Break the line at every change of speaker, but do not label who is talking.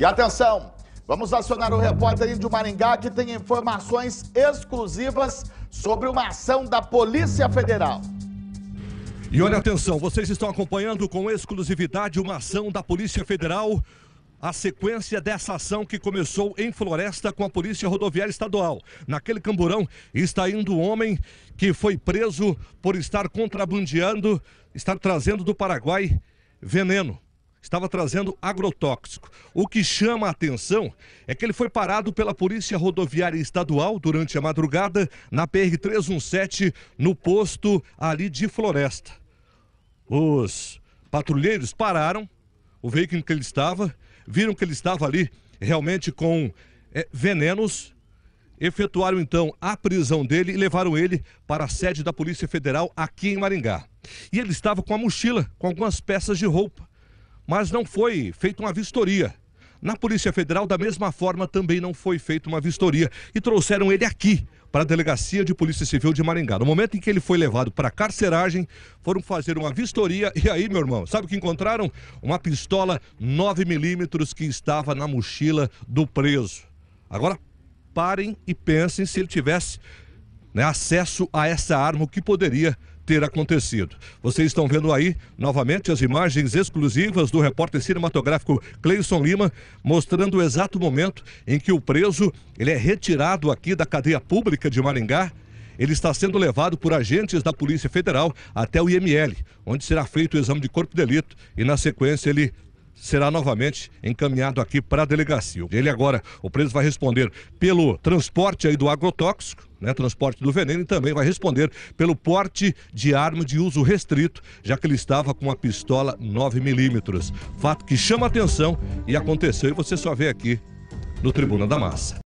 E atenção, vamos acionar o repórter de Maringá que tem informações exclusivas sobre uma ação da Polícia Federal.
E olha atenção, vocês estão acompanhando com exclusividade uma ação da Polícia Federal a sequência dessa ação que começou em Floresta com a Polícia Rodoviária Estadual. Naquele camburão está indo um homem que foi preso por estar contrabandeando, estar trazendo do Paraguai veneno estava trazendo agrotóxico. O que chama a atenção é que ele foi parado pela Polícia Rodoviária Estadual durante a madrugada na PR-317, no posto ali de Floresta. Os patrulheiros pararam o veículo em que ele estava, viram que ele estava ali realmente com é, venenos. Efetuaram então a prisão dele e levaram ele para a sede da Polícia Federal aqui em Maringá. E ele estava com a mochila, com algumas peças de roupa mas não foi feita uma vistoria. Na Polícia Federal, da mesma forma, também não foi feita uma vistoria. E trouxeram ele aqui, para a Delegacia de Polícia Civil de Maringá. No momento em que ele foi levado para a carceragem, foram fazer uma vistoria e aí, meu irmão, sabe o que encontraram? Uma pistola 9 milímetros que estava na mochila do preso. Agora, parem e pensem se ele tivesse né, acesso a essa arma, o que poderia ter acontecido. Vocês estão vendo aí, novamente, as imagens exclusivas do repórter cinematográfico Cleison Lima, mostrando o exato momento em que o preso ele é retirado aqui da cadeia pública de Maringá. Ele está sendo levado por agentes da Polícia Federal até o IML, onde será feito o exame de corpo de delito e, na sequência, ele será novamente encaminhado aqui para a delegacia. Ele agora, o preso vai responder pelo transporte aí do agrotóxico, né, transporte do veneno, e também vai responder pelo porte de arma de uso restrito, já que ele estava com uma pistola 9mm. Fato que chama atenção e aconteceu e você só vê aqui no Tribuna da Massa.